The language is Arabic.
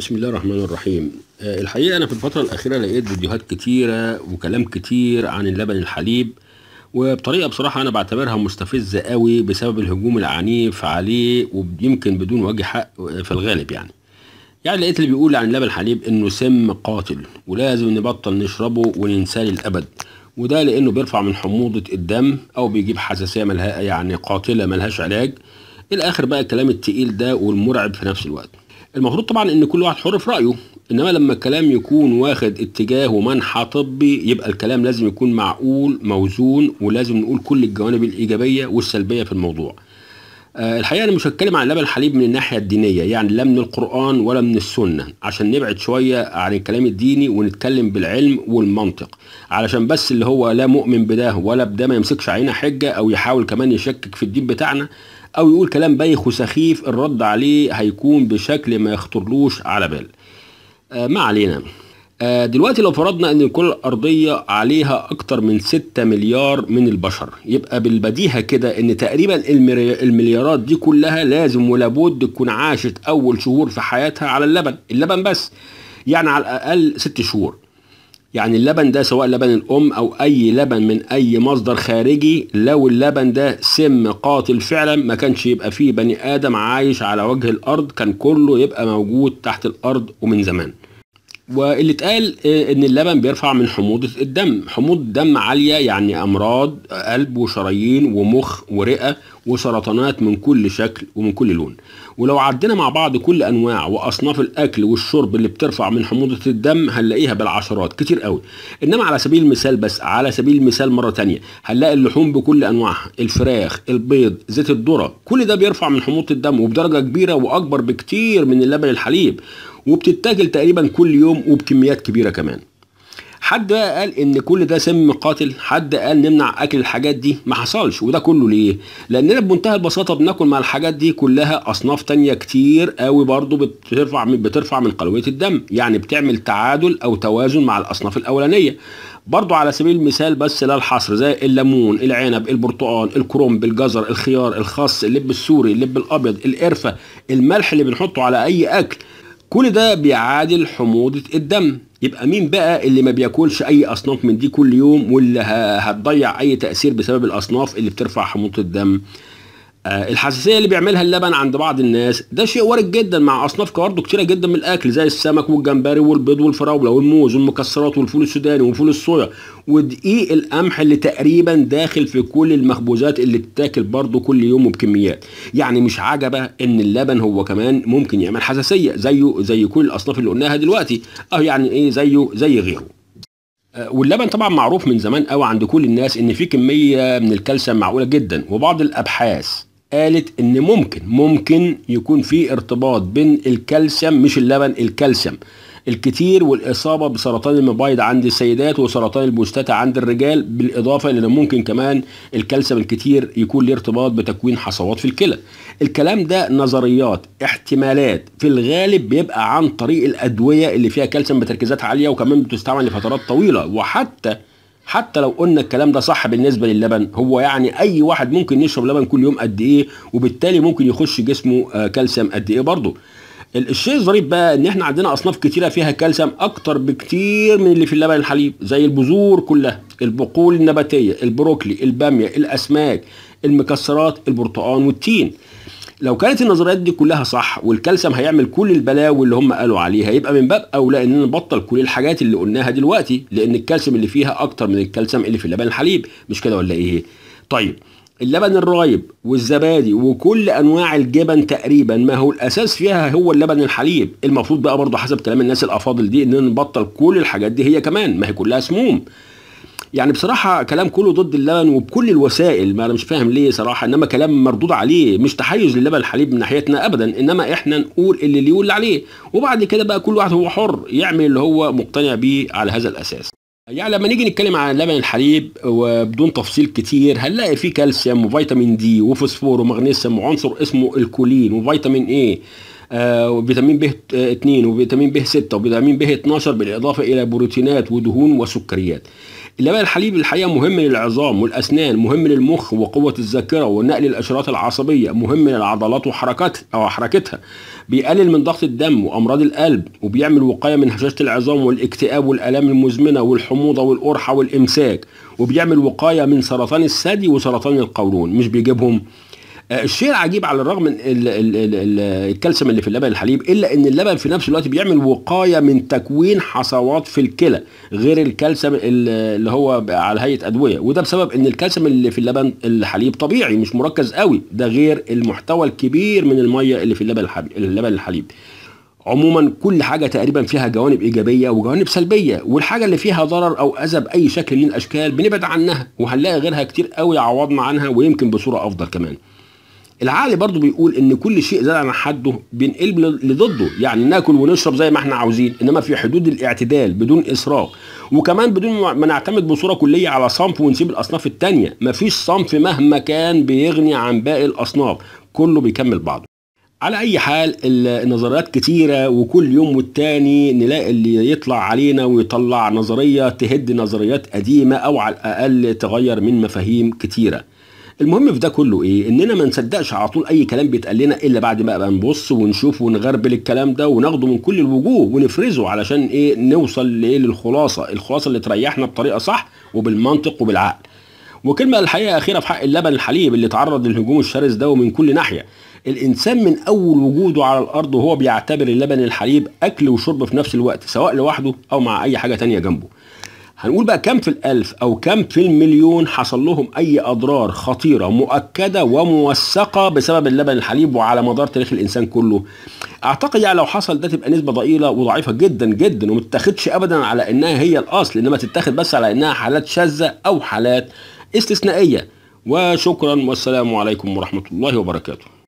بسم الله الرحمن الرحيم آه، الحقيقة أنا في الفترة الأخيرة لقيت فيديوهات كتيرة وكلام كتير عن اللبن الحليب وبطريقة بصراحة أنا بعتبرها مستفزة قوي بسبب الهجوم العنيف عليه ويمكن بدون وجه حق آه، في الغالب يعني يعني لقيت اللي بيقول عن اللبن الحليب إنه سم قاتل ولازم نبطل نشربه وننساه للأبد وده لأنه بيرفع من حموضة الدم أو بيجيب حساسية ملها يعني قاتلة ملهاش علاج الآخر بقى الكلام التقيل ده والمرعب في نفس الوقت المفروض طبعا ان كل واحد حر في رايه انما لما الكلام يكون واخد اتجاه ومنحى طبي يبقى الكلام لازم يكون معقول موزون ولازم نقول كل الجوانب الايجابيه والسلبيه في الموضوع آه، الحقيقه انا مش هتكلم عن لبن الحليب من الناحيه الدينيه يعني لا من القران ولا من السنه عشان نبعد شويه عن الكلام الديني ونتكلم بالعلم والمنطق علشان بس اللي هو لا مؤمن بده ولا بده ما يمسكش عينه حجه او يحاول كمان يشكك في الدين بتاعنا او يقول كلام بايخ وسخيف الرد عليه هيكون بشكل ما يخطرلوش على بال آه، ما علينا آه، دلوقتي لو فرضنا ان الكره الارضيه عليها اكتر من 6 مليار من البشر يبقى بالبديهه كده ان تقريبا المليارات دي كلها لازم ولابد تكون عاشت اول شهور في حياتها على اللبن اللبن بس يعني على الاقل 6 شهور يعني اللبن ده سواء لبن الأم أو أي لبن من أي مصدر خارجي لو اللبن ده سم قاتل فعلا ما كانش يبقى فيه بني آدم عايش على وجه الأرض كان كله يبقى موجود تحت الأرض ومن زمان واللي اتقال آه، ان اللبن بيرفع من حموضة الدم حموضة الدم عالية يعني امراض قلب وشرايين ومخ ورئة وسرطانات من كل شكل ومن كل لون ولو عدينا مع بعض كل انواع واصناف الاكل والشرب اللي بترفع من حموضه الدم هنلاقيها بالعشرات كتير قوي انما على سبيل المثال بس على سبيل المثال مره تانية هنلاقي اللحوم بكل انواعها الفراخ البيض زيت الذره كل ده بيرفع من حموضه الدم وبدرجه كبيره واكبر بكتير من اللبن الحليب وبتتاكل تقريبا كل يوم وبكميات كبيره كمان حد قال ان كل ده سم قاتل حد قال نمنع اكل الحاجات دي ما حصلش وده كله ليه لاننا بمنتهى البساطه بناكل مع الحاجات دي كلها اصناف تانية كتير قوي برضو بترفع من بترفع من قلويه الدم يعني بتعمل تعادل او توازن مع الاصناف الاولانيه برضو على سبيل المثال بس لا الحصر زي الليمون العنب البرتقال الكرنب الجزر الخيار الخس اللب السوري اللب الابيض القرفه الملح اللي بنحطه على اي اكل كل ده بيعادل حموضه الدم يبقى مين بقى اللي ما بياكلش اي اصناف من دي كل يوم واللي هتضيع اي تاثير بسبب الاصناف اللي بترفع حموضه الدم آه، الحساسيه اللي بيعملها اللبن عند بعض الناس ده شيء وارد جدا مع اصناف كوارده كتيره جدا من الاكل زي السمك والجمبري والبيض والفراوله والموز والمكسرات والفول السوداني وفول الصويا ودقيق القمح اللي تقريبا داخل في كل المخبوزات اللي بتتاكل برضه كل يوم وبكميات يعني مش عجبه ان اللبن هو كمان ممكن يعمل حساسيه زيه زي كل الاصناف اللي قلناها دلوقتي اه يعني ايه زيه زي غيره آه، واللبن طبعا معروف من زمان قوي عند كل الناس ان في كميه من الكالسيوم معقوله جدا وبعض الابحاث قالت ان ممكن ممكن يكون في ارتباط بين الكالسيوم مش اللبن الكالسيوم الكتير والاصابه بسرطان المبيض عند السيدات وسرطان البوستاتا عند الرجال بالاضافه لان ممكن كمان الكالسيوم الكتير يكون له ارتباط بتكوين حصوات في الكلى الكلام ده نظريات احتمالات في الغالب بيبقى عن طريق الادويه اللي فيها كالسيوم بتركيزات عاليه وكمان بتستعمل لفترات طويله وحتى حتى لو قلنا الكلام ده صح بالنسبه للبن هو يعني اي واحد ممكن يشرب لبن كل يوم قد ايه وبالتالي ممكن يخش جسمه آه، كالسيوم قد ايه برضه الشيء الظريف بقى ان احنا عندنا اصناف كتيره فيها كالسيوم اكتر بكتير من اللي في اللبن الحليب زي البذور كلها البقول النباتيه البروكلي الباميه الاسماك المكسرات البرتقال والتين لو كانت النظريات دي كلها صح والكالسيوم هيعمل كل البلاوي اللي هم قالوا عليها يبقى من باب اولى ان نبطل كل الحاجات اللي قلناها دلوقتي لان الكالسيوم اللي فيها اكتر من الكالسيوم اللي في اللبن الحليب مش كده ولا ايه طيب اللبن الرايب والزبادي وكل انواع الجبن تقريبا ما هو الاساس فيها هو اللبن الحليب المفروض بقى برضه حسب كلام الناس الافاضل دي ان نبطل كل الحاجات دي هي كمان ما هي كلها سموم يعني بصراحه كلام كله ضد اللبن وبكل الوسائل ما انا مش فاهم ليه صراحه انما كلام مردود عليه مش تحيز للبن الحليب من ناحيتنا ابدا انما احنا نقول اللي ليه واللي عليه وبعد كده بقى كل واحد هو حر يعمل اللي هو مقتنع بيه على هذا الاساس يعني لما نيجي نتكلم عن لبن الحليب وبدون تفصيل كتير هنلاقي فيه كالسيوم وفيتامين دي وفوسفور ومغنيسيوم وعنصر اسمه الكولين وفيتامين ايه وفيتامين ب 2 وفيتامين ب 6 وفيتامين ب 12 بالاضافه الى بروتينات ودهون وسكريات انما الحليب الحقيقة مهم للعظام والأسنان مهم للمخ وقوة الذاكرة ونقل الأشارات العصبية مهم للعضلات وحركات أو حركتها بيقلل من ضغط الدم وأمراض القلب وبيعمل وقاية من هشاشة العظام والاكتئاب والآلام المزمنة والحموضة والقرحة والإمساك وبيعمل وقاية من سرطان الثدي وسرطان القولون مش بيجيبهم آه، الشيء العجيب على الرغم من ال ال ال الكالسيوم اللي في اللبن الحليب الا ان اللبن في نفس الوقت بيعمل وقايه من تكوين حصوات في الكلى غير الكالسيوم اللي هو على هيئه ادويه وده بسبب ان الكالسيوم اللي في اللبن الحليب طبيعي مش مركز قوي ده غير المحتوى الكبير من الميه اللي في اللبن الحليب اللبن الحليب عموما كل حاجه تقريبا فيها جوانب ايجابيه وجوانب سلبيه والحاجه اللي فيها ضرر او اذى باي شكل من الاشكال بنبعد عنها وهنلاقي غيرها كتير قوي عوضنا عنها ويمكن بصوره افضل كمان العقل برضو بيقول ان كل شيء زاد عن حده بينقلب لضده يعني ناكل ونشرب زي ما احنا عاوزين انما في حدود الاعتدال بدون اسراف وكمان بدون ما نعتمد بصوره كليه على صنف ونسيب الاصناف الثانيه مفيش صنف مهما كان بيغني عن باقي الاصناف كله بيكمل بعضه على اي حال النظريات كتيره وكل يوم والتاني نلاقي اللي يطلع علينا ويطلع نظريه تهد نظريات قديمه او على الاقل تغير من مفاهيم كتيره المهم في ده كله ايه اننا ما نصدقش على طول اي كلام بيتقال لنا الا بعد ما بقى نبص ونشوف ونغربل الكلام ده وناخده من كل الوجوه ونفرزه علشان ايه نوصل لايه للخلاصه الخلاصه اللي تريحنا بطريقه صح وبالمنطق وبالعقل وكلمه الحقيقه اخيره في حق اللبن الحليب اللي تعرض للهجوم الشرس ده ومن كل ناحيه الانسان من اول وجوده على الارض وهو بيعتبر اللبن الحليب اكل وشرب في نفس الوقت سواء لوحده او مع اي حاجه تانية جنبه هنقول بقى كم في الألف أو كم في المليون حصل لهم أي أضرار خطيرة مؤكدة وموثقة بسبب اللبن الحليب وعلى مدار تاريخ الإنسان كله أعتقد يعني لو حصل ده تبقى نسبة ضئيلة وضعيفة جدا جدا وما تتاخدش أبدا على إنها هي الأصل إنما تتاخد بس على إنها حالات شاذة أو حالات استثنائية وشكرا والسلام عليكم ورحمة الله وبركاته